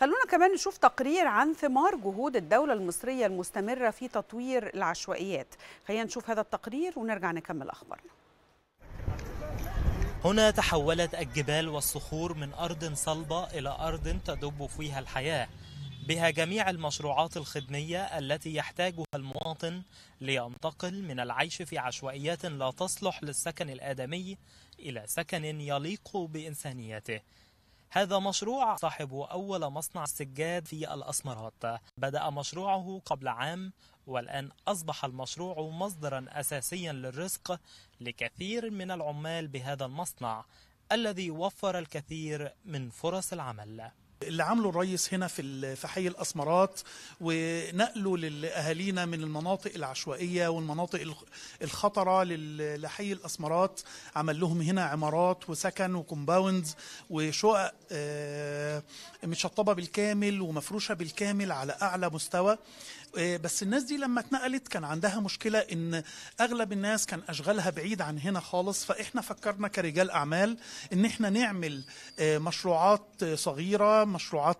خلونا كمان نشوف تقرير عن ثمار جهود الدولة المصرية المستمرة في تطوير العشوائيات خلينا نشوف هذا التقرير ونرجع نكمل أخبارنا هنا تحولت الجبال والصخور من أرض صلبة إلى أرض تدب فيها الحياة بها جميع المشروعات الخدمية التي يحتاجها المواطن لينتقل من العيش في عشوائيات لا تصلح للسكن الآدمي إلى سكن يليق بإنسانيته هذا مشروع صاحب أول مصنع سجاد في الأسمرات بدأ مشروعه قبل عام والآن أصبح المشروع مصدرا أساسيا للرزق لكثير من العمال بهذا المصنع الذي وفر الكثير من فرص العمل اللي عمله الريس هنا في في حي الاسمرات ونقله لاهالينا من المناطق العشوائيه والمناطق الخطره لحي الاسمرات عمل لهم هنا عمارات وسكن وكومباوندز وشقق آه، متشطبه بالكامل ومفروشه بالكامل على اعلى مستوى آه، بس الناس دي لما اتنقلت كان عندها مشكله ان اغلب الناس كان اشغالها بعيد عن هنا خالص فاحنا فكرنا كرجال اعمال ان احنا نعمل آه، مشروعات آه، صغيره مشروعات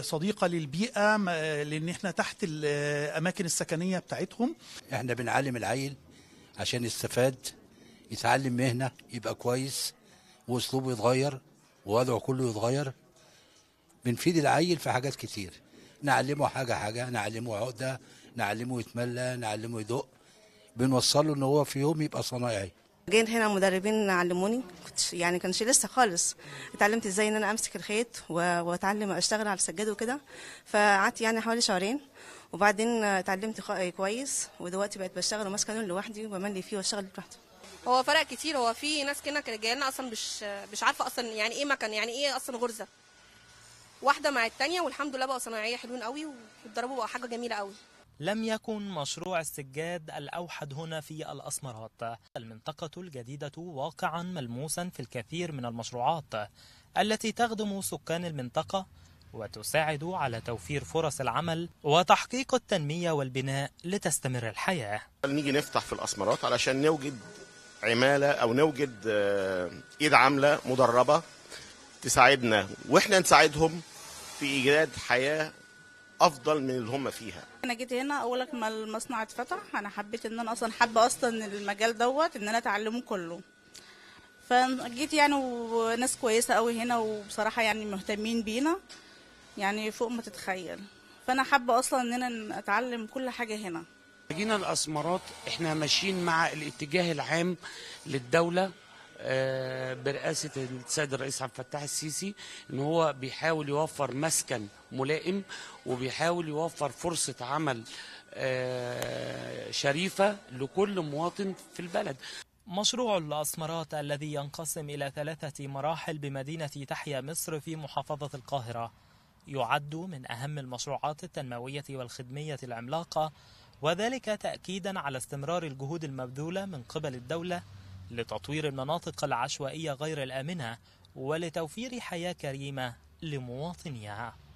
صديقه للبيئه لان احنا تحت الاماكن السكنيه بتاعتهم احنا بنعلم العيل عشان يستفاد يتعلم مهنه يبقى كويس واسلوبه يتغير ووضعه كله يتغير بنفيد العيل في حاجات كتير نعلمه حاجه حاجه نعلمه عقده نعلمه يتملى نعلمه يدق بنوصله ان هو في يوم يبقى صنايعي جايين هنا مدربين علموني كنتش يعني كانش لسه خالص اتعلمت ازاي ان انا امسك الخيط واتعلم اشتغل على السجاد وكده فقعدت يعني حوالي شهرين وبعدين اتعلمت كويس ودلوقتي بقت بشتغل وماسكه لون لوحدي وبملي فيه واشتغل لوحدي هو فرق كتير هو في ناس كنا كانت جايه لنا اصلا مش مش عارفه اصلا يعني ايه مكن يعني ايه اصلا غرزه واحده مع الثانيه والحمد لله بقوا صناعيه حلوين قوي واتضربوا بقى حاجه جميله قوي لم يكن مشروع السجاد الأوحد هنا في الأسمرات المنطقة الجديدة واقعا ملموسا في الكثير من المشروعات التي تخدم سكان المنطقة وتساعد على توفير فرص العمل وتحقيق التنمية والبناء لتستمر الحياة نيجي نفتح في الأسمرات علشان نوجد عمالة أو نوجد آه، إيد عاملة مدربة تساعدنا واحنا نساعدهم في ايجاد حياه افضل من اللي هم فيها انا جيت هنا لك ما المصنع اتفتح انا حبيت ان انا اصلا حابه اصلا المجال دوت ان انا اتعلمه كله فجيت يعني وناس كويسه قوي هنا وبصراحه يعني مهتمين بينا يعني فوق ما تتخيل فانا حابه اصلا ان انا اتعلم كل حاجه هنا جينا الاسمرات احنا ماشيين مع الاتجاه العام للدوله آه، برئاسه السيد الرئيس عبد الفتاح السيسي ان هو بيحاول يوفر مسكن ملائم وبيحاول يوفر فرصه عمل آه، شريفه لكل مواطن في البلد. مشروع الأسمرات الذي ينقسم إلى ثلاثة مراحل بمدينة تحيا مصر في محافظة القاهرة يعد من أهم المشروعات التنموية والخدمية العملاقة وذلك تأكيدا على استمرار الجهود المبذولة من قبل الدولة لتطوير المناطق العشوائية غير الآمنة ولتوفير حياة كريمة لمواطنيها